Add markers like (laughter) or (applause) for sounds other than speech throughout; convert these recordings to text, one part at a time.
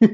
(laughs)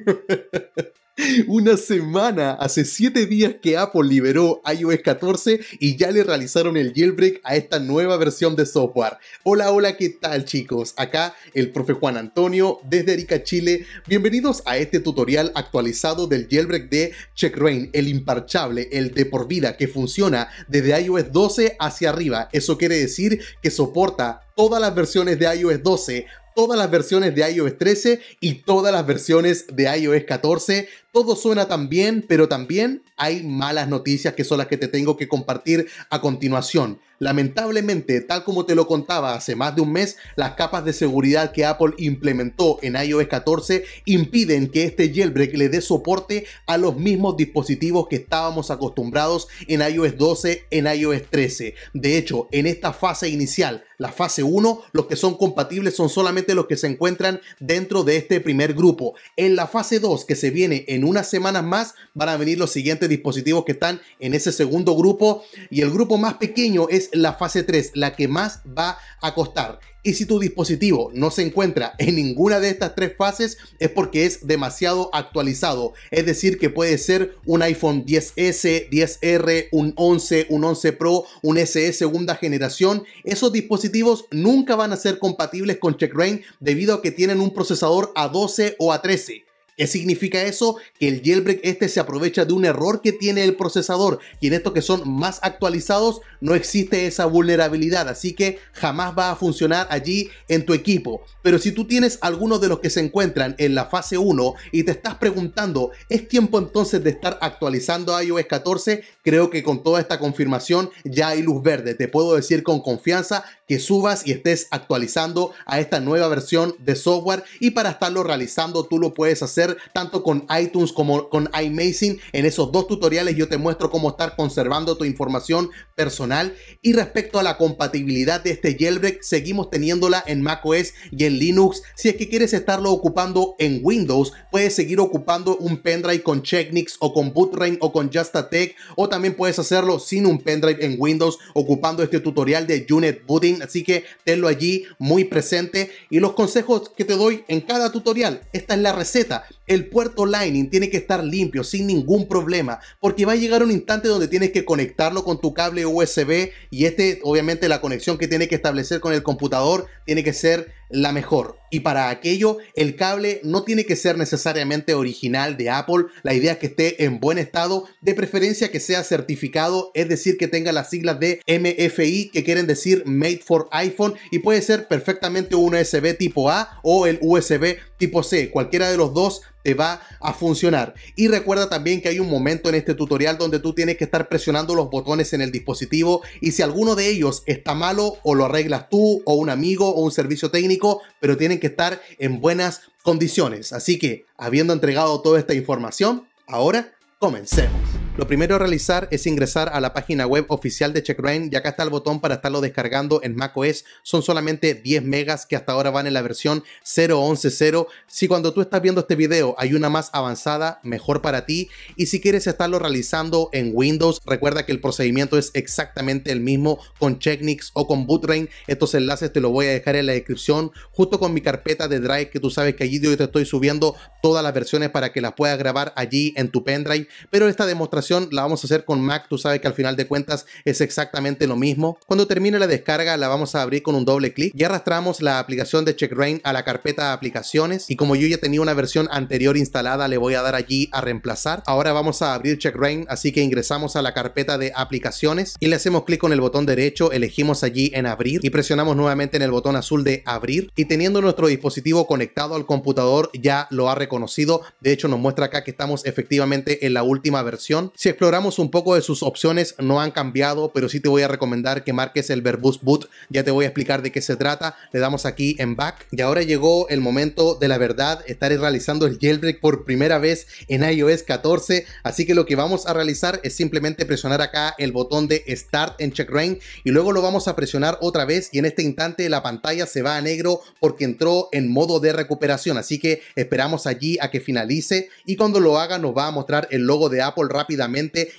Una semana, hace 7 días que Apple liberó iOS 14 y ya le realizaron el jailbreak a esta nueva versión de software. Hola, hola, ¿qué tal chicos? Acá el profe Juan Antonio desde Arica, Chile. Bienvenidos a este tutorial actualizado del jailbreak de CheckRain, el imparchable, el de por vida que funciona desde iOS 12 hacia arriba. Eso quiere decir que soporta todas las versiones de iOS 12 todas las versiones de iOS 13 y todas las versiones de iOS 14. Todo suena tan bien, pero también hay malas noticias que son las que te tengo que compartir a continuación. Lamentablemente, tal como te lo contaba hace más de un mes, las capas de seguridad que Apple implementó en iOS 14 impiden que este jailbreak le dé soporte a los mismos dispositivos que estábamos acostumbrados en iOS 12, en iOS 13. De hecho, en esta fase inicial, la fase 1, los que son compatibles son solamente los que se encuentran dentro de este primer grupo. En la fase 2, que se viene en unas semanas más, van a venir los siguientes dispositivos que están en ese segundo grupo y el grupo más pequeño es la fase 3 la que más va a costar. Y si tu dispositivo no se encuentra en ninguna de estas tres fases es porque es demasiado actualizado. Es decir, que puede ser un iPhone 10S, 10R, un 11, un 11 Pro, un SE segunda generación. Esos dispositivos nunca van a ser compatibles con CheckRain debido a que tienen un procesador a 12 o a 13. ¿Qué significa eso? Que el jailbreak este se aprovecha de un error que tiene el procesador y en estos que son más actualizados no existe esa vulnerabilidad, así que jamás va a funcionar allí en tu equipo. Pero si tú tienes algunos de los que se encuentran en la fase 1 y te estás preguntando, ¿es tiempo entonces de estar actualizando iOS 14? Creo que con toda esta confirmación ya hay luz verde. Te puedo decir con confianza que subas y estés actualizando a esta nueva versión de software y para estarlo realizando tú lo puedes hacer tanto con iTunes como con iMazing. En esos dos tutoriales yo te muestro cómo estar conservando tu información personal y respecto a la compatibilidad de este jailbreak seguimos teniéndola en macOS y en Linux. Si es que quieres estarlo ocupando en Windows, puedes seguir ocupando un pendrive con Checknix o con Bootrain o con Justatech o también puedes hacerlo sin un pendrive en Windows ocupando este tutorial de Unit Booting así que tenlo allí muy presente. Y los consejos que te doy en cada tutorial, esta es la receta el puerto Lightning tiene que estar limpio sin ningún problema, porque va a llegar un instante donde tienes que conectarlo con tu cable USB y este, obviamente, la conexión que tiene que establecer con el computador tiene que ser la mejor. Y para aquello, el cable no tiene que ser necesariamente original de Apple. La idea es que esté en buen estado, de preferencia que sea certificado, es decir, que tenga las siglas de MFI, que quieren decir Made for iPhone, y puede ser perfectamente un USB tipo A o el USB tipo C. Cualquiera de los dos te eh, va a funcionar. Y recuerda también que hay un momento en este tutorial donde tú tienes que estar presionando los botones en el dispositivo y si alguno de ellos está malo o lo arreglas tú o un amigo o un servicio técnico, pero tienen que estar en buenas condiciones. Así que, habiendo entregado toda esta información, ahora comencemos. Lo primero a realizar es ingresar a la página web oficial de CheckRain ya acá está el botón para estarlo descargando en macOS. Son solamente 10 megas que hasta ahora van en la versión 0.11.0. Si cuando tú estás viendo este video hay una más avanzada, mejor para ti. Y si quieres estarlo realizando en Windows, recuerda que el procedimiento es exactamente el mismo con Checknix o con Bootrain. Estos enlaces te los voy a dejar en la descripción justo con mi carpeta de Drive que tú sabes que allí yo te estoy subiendo todas las versiones para que las puedas grabar allí en tu pendrive. Pero esta demostración la vamos a hacer con Mac, tú sabes que al final de cuentas es exactamente lo mismo. Cuando termine la descarga la vamos a abrir con un doble clic y arrastramos la aplicación de CheckRain a la carpeta de aplicaciones y como yo ya tenía una versión anterior instalada le voy a dar allí a reemplazar. Ahora vamos a abrir CheckRain, así que ingresamos a la carpeta de aplicaciones y le hacemos clic con el botón derecho, elegimos allí en abrir y presionamos nuevamente en el botón azul de abrir y teniendo nuestro dispositivo conectado al computador ya lo ha reconocido. De hecho nos muestra acá que estamos efectivamente en la última versión. Si exploramos un poco de sus opciones, no han cambiado, pero sí te voy a recomendar que marques el Verbus Boot. Ya te voy a explicar de qué se trata. Le damos aquí en Back. Y ahora llegó el momento de la verdad. Estaré realizando el jailbreak por primera vez en iOS 14. Así que lo que vamos a realizar es simplemente presionar acá el botón de Start en check rain y luego lo vamos a presionar otra vez y en este instante la pantalla se va a negro porque entró en modo de recuperación. Así que esperamos allí a que finalice y cuando lo haga nos va a mostrar el logo de Apple rápidamente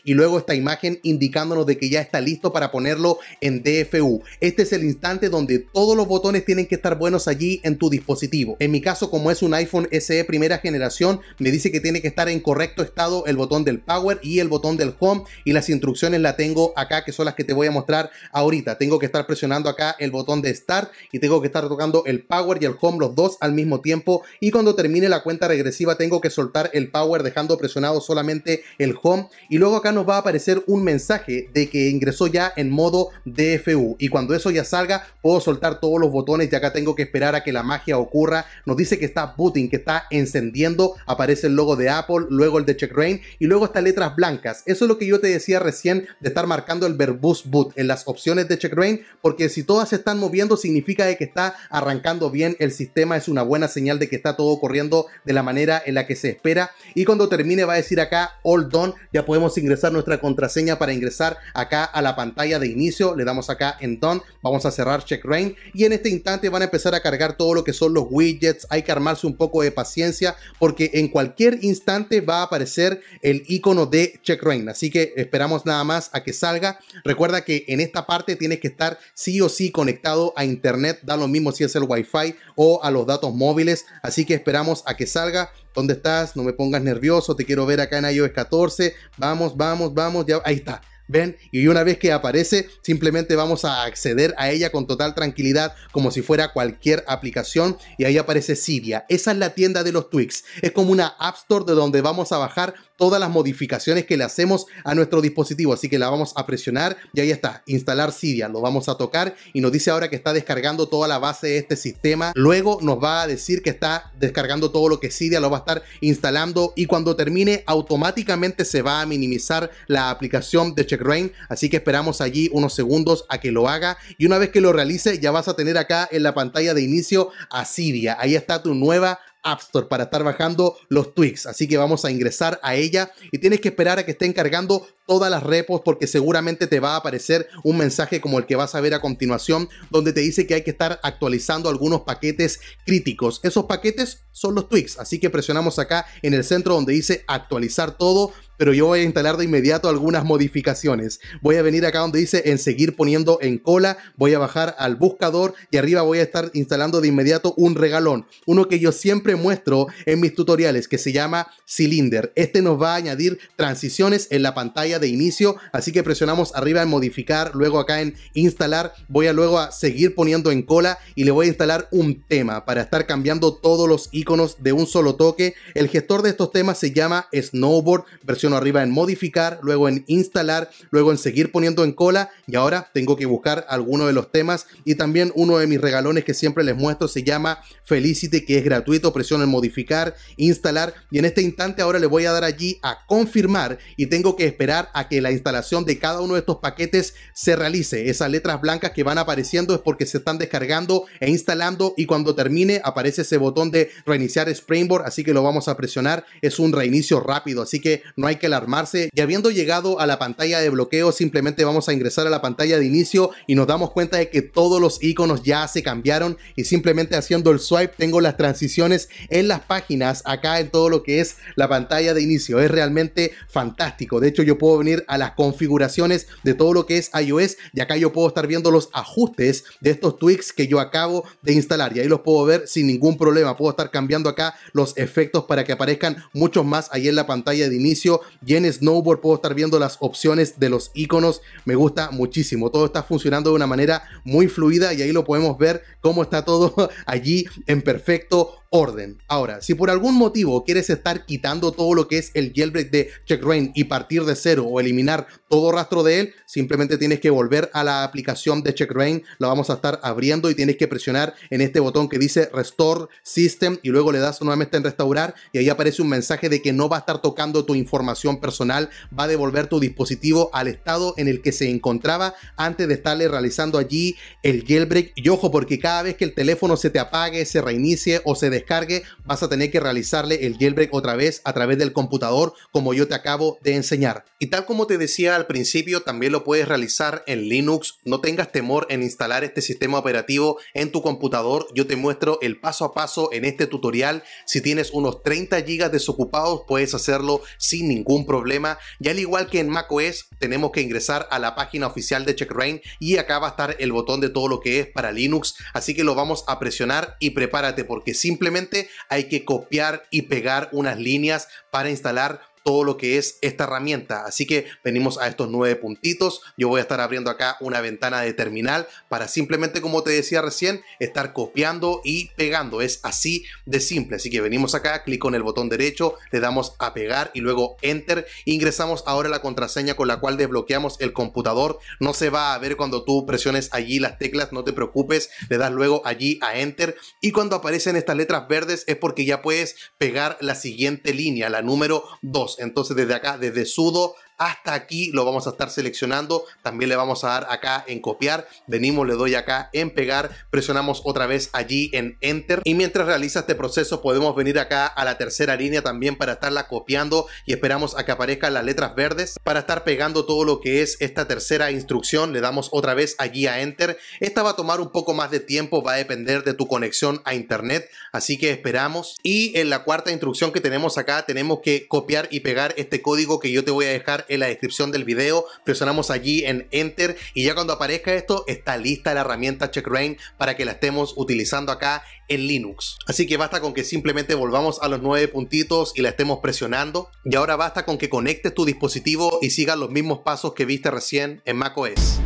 y luego esta imagen indicándonos de que ya está listo para ponerlo en DFU. Este es el instante donde todos los botones tienen que estar buenos allí en tu dispositivo. En mi caso, como es un iPhone SE primera generación, me dice que tiene que estar en correcto estado el botón del power y el botón del home y las instrucciones la tengo acá que son las que te voy a mostrar ahorita. Tengo que estar presionando acá el botón de start y tengo que estar tocando el power y el home los dos al mismo tiempo y cuando termine la cuenta regresiva tengo que soltar el power dejando presionado solamente el home y luego acá nos va a aparecer un mensaje de que ingresó ya en modo DFU y cuando eso ya salga puedo soltar todos los botones y acá tengo que esperar a que la magia ocurra. Nos dice que está booting, que está encendiendo, aparece el logo de Apple, luego el de Check Rain y luego estas letras blancas. Eso es lo que yo te decía recién de estar marcando el verbus boot en las opciones de Check Rain porque si todas se están moviendo significa de que está arrancando bien el sistema, es una buena señal de que está todo corriendo de la manera en la que se espera y cuando termine va a decir acá all done, ya podemos ingresar nuestra contraseña para ingresar acá a la pantalla de inicio. Le damos acá en Done, vamos a cerrar Check Rain y en este instante van a empezar a cargar todo lo que son los widgets. Hay que armarse un poco de paciencia porque en cualquier instante va a aparecer el icono de Check Rain. Así que esperamos nada más a que salga. Recuerda que en esta parte tienes que estar sí o sí conectado a internet. Da lo mismo si es el wifi o a los datos móviles. Así que esperamos a que salga. ¿Dónde estás? No me pongas nervioso, te quiero ver acá en iOS 14. Vamos, vamos, vamos, ya, ahí está. ¿Ven? Y una vez que aparece, simplemente vamos a acceder a ella con total tranquilidad, como si fuera cualquier aplicación. Y ahí aparece Siria. Esa es la tienda de los Twix. Es como una App Store de donde vamos a bajar todas las modificaciones que le hacemos a nuestro dispositivo. Así que la vamos a presionar y ahí está, instalar Cydia. Lo vamos a tocar y nos dice ahora que está descargando toda la base de este sistema. Luego nos va a decir que está descargando todo lo que Cydia lo va a estar instalando y cuando termine automáticamente se va a minimizar la aplicación de CheckRain. Así que esperamos allí unos segundos a que lo haga y una vez que lo realice ya vas a tener acá en la pantalla de inicio a Cydia. Ahí está tu nueva App Store para estar bajando los tweaks. Así que vamos a ingresar a ella y tienes que esperar a que esté cargando todas las repos porque seguramente te va a aparecer un mensaje como el que vas a ver a continuación donde te dice que hay que estar actualizando algunos paquetes críticos. Esos paquetes son los tweaks, así que presionamos acá en el centro donde dice actualizar todo pero yo voy a instalar de inmediato algunas modificaciones. Voy a venir acá donde dice en seguir poniendo en cola, voy a bajar al buscador y arriba voy a estar instalando de inmediato un regalón, uno que yo siempre muestro en mis tutoriales que se llama Cylinder. Este nos va a añadir transiciones en la pantalla de inicio, así que presionamos arriba en modificar, luego acá en instalar, voy a luego a seguir poniendo en cola y le voy a instalar un tema para estar cambiando todos los iconos de un solo toque. El gestor de estos temas se llama Snowboard versión arriba en modificar, luego en instalar, luego en seguir poniendo en cola y ahora tengo que buscar alguno de los temas y también uno de mis regalones que siempre les muestro se llama Felicity que es gratuito, presiona en modificar, instalar y en este instante ahora le voy a dar allí a confirmar y tengo que esperar a que la instalación de cada uno de estos paquetes se realice. Esas letras blancas que van apareciendo es porque se están descargando e instalando y cuando termine aparece ese botón de reiniciar Springboard, así que lo vamos a presionar. Es un reinicio rápido, así que no hay que alarmarse y habiendo llegado a la pantalla de bloqueo simplemente vamos a ingresar a la pantalla de inicio y nos damos cuenta de que todos los iconos ya se cambiaron y simplemente haciendo el swipe tengo las transiciones en las páginas acá en todo lo que es la pantalla de inicio. Es realmente fantástico. De hecho yo puedo venir a las configuraciones de todo lo que es iOS y acá yo puedo estar viendo los ajustes de estos tweaks que yo acabo de instalar y ahí los puedo ver sin ningún problema. Puedo estar cambiando acá los efectos para que aparezcan muchos más ahí en la pantalla de inicio y en Snowboard puedo estar viendo las opciones de los iconos. Me gusta muchísimo. Todo está funcionando de una manera muy fluida y ahí lo podemos ver cómo está todo (laughs) allí en perfecto orden. Ahora, si por algún motivo quieres estar quitando todo lo que es el jailbreak de CheckRain y partir de cero o eliminar todo rastro de él, simplemente tienes que volver a la aplicación de CheckRain, la vamos a estar abriendo y tienes que presionar en este botón que dice Restore System y luego le das nuevamente en restaurar y ahí aparece un mensaje de que no va a estar tocando tu información personal, va a devolver tu dispositivo al estado en el que se encontraba antes de estarle realizando allí el jailbreak. Y ojo, porque cada vez que el teléfono se te apague, se reinicie o se descargue, vas a tener que realizarle el jailbreak otra vez a través del computador, como yo te acabo de enseñar. Y tal como te decía al principio, también lo puedes realizar en Linux. No tengas temor en instalar este sistema operativo en tu computador. Yo te muestro el paso a paso en este tutorial. Si tienes unos 30 GB desocupados, puedes hacerlo sin ningún problema. Y al igual que en macOS, tenemos que ingresar a la página oficial de CheckRain y acá va a estar el botón de todo lo que es para Linux. Así que lo vamos a presionar y prepárate porque simplemente simplemente hay que copiar y pegar unas líneas para instalar todo lo que es esta herramienta. Así que venimos a estos nueve puntitos. Yo voy a estar abriendo acá una ventana de terminal para simplemente, como te decía recién, estar copiando y pegando. Es así de simple. Así que venimos acá, clic con el botón derecho, le damos a pegar y luego enter. Ingresamos ahora la contraseña con la cual desbloqueamos el computador. No se va a ver cuando tú presiones allí las teclas, no te preocupes. Le das luego allí a enter y cuando aparecen estas letras verdes es porque ya puedes pegar la siguiente línea, la número 2 entonces desde acá, desde Sudo hasta aquí lo vamos a estar seleccionando. También le vamos a dar acá en copiar. Venimos, le doy acá en pegar. Presionamos otra vez allí en enter. Y mientras realiza este proceso podemos venir acá a la tercera línea también para estarla copiando y esperamos a que aparezcan las letras verdes para estar pegando todo lo que es esta tercera instrucción. Le damos otra vez allí a enter. Esta va a tomar un poco más de tiempo, va a depender de tu conexión a internet. Así que esperamos. Y en la cuarta instrucción que tenemos acá tenemos que copiar y pegar este código que yo te voy a dejar en la descripción del video, presionamos allí en Enter y ya cuando aparezca esto está lista la herramienta CheckRain para que la estemos utilizando acá en Linux. Así que basta con que simplemente volvamos a los nueve puntitos y la estemos presionando y ahora basta con que conectes tu dispositivo y sigas los mismos pasos que viste recién en macOS.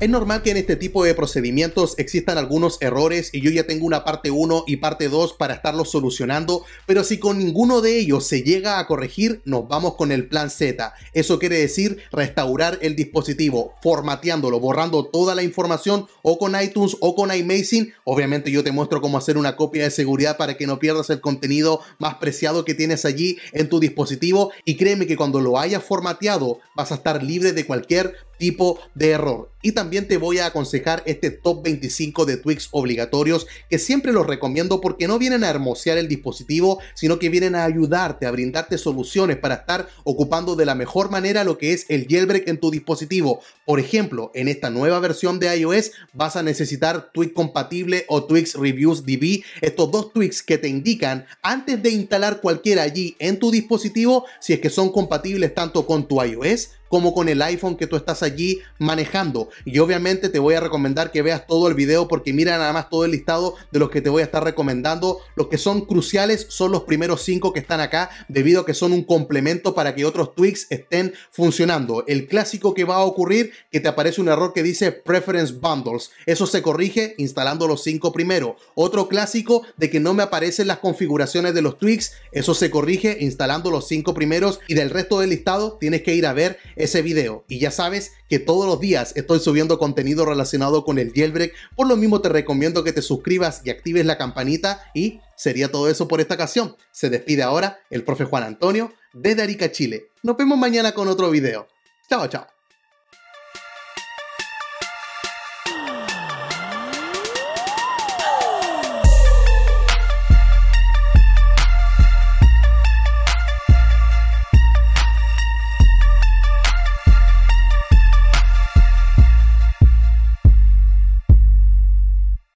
Es normal que en este tipo de procedimientos existan algunos errores y yo ya tengo una parte 1 y parte 2 para estarlos solucionando, pero si con ninguno de ellos se llega a corregir, nos vamos con el plan Z. Eso quiere decir restaurar el dispositivo, formateándolo, borrando toda la información o con iTunes o con iMazing. Obviamente yo te muestro cómo hacer una copia de seguridad para que no pierdas el contenido más preciado que tienes allí en tu dispositivo y créeme que cuando lo hayas formateado vas a estar libre de cualquier tipo de error. Y también te voy a aconsejar este top 25 de tweaks obligatorios que siempre los recomiendo porque no vienen a hermosear el dispositivo, sino que vienen a ayudarte, a brindarte soluciones para estar ocupando de la mejor manera lo que es el jailbreak en tu dispositivo. Por ejemplo, en esta nueva versión de iOS vas a necesitar tweak compatible o tweaks reviews DB, estos dos tweaks que te indican antes de instalar cualquiera allí en tu dispositivo si es que son compatibles tanto con tu iOS como con el iPhone que tú estás allí manejando. Y obviamente te voy a recomendar que veas todo el video porque mira nada más todo el listado de los que te voy a estar recomendando. Los que son cruciales son los primeros cinco que están acá debido a que son un complemento para que otros tweaks estén funcionando. El clásico que va a ocurrir que te aparece un error que dice Preference Bundles. Eso se corrige instalando los cinco primero. Otro clásico de que no me aparecen las configuraciones de los tweaks. Eso se corrige instalando los cinco primeros y del resto del listado tienes que ir a ver ese video y ya sabes que todos los días estoy subiendo contenido relacionado con el jailbreak, por lo mismo te recomiendo que te suscribas y actives la campanita y sería todo eso por esta ocasión. Se despide ahora el profe Juan Antonio de Arica, Chile. Nos vemos mañana con otro video. Chao, chao.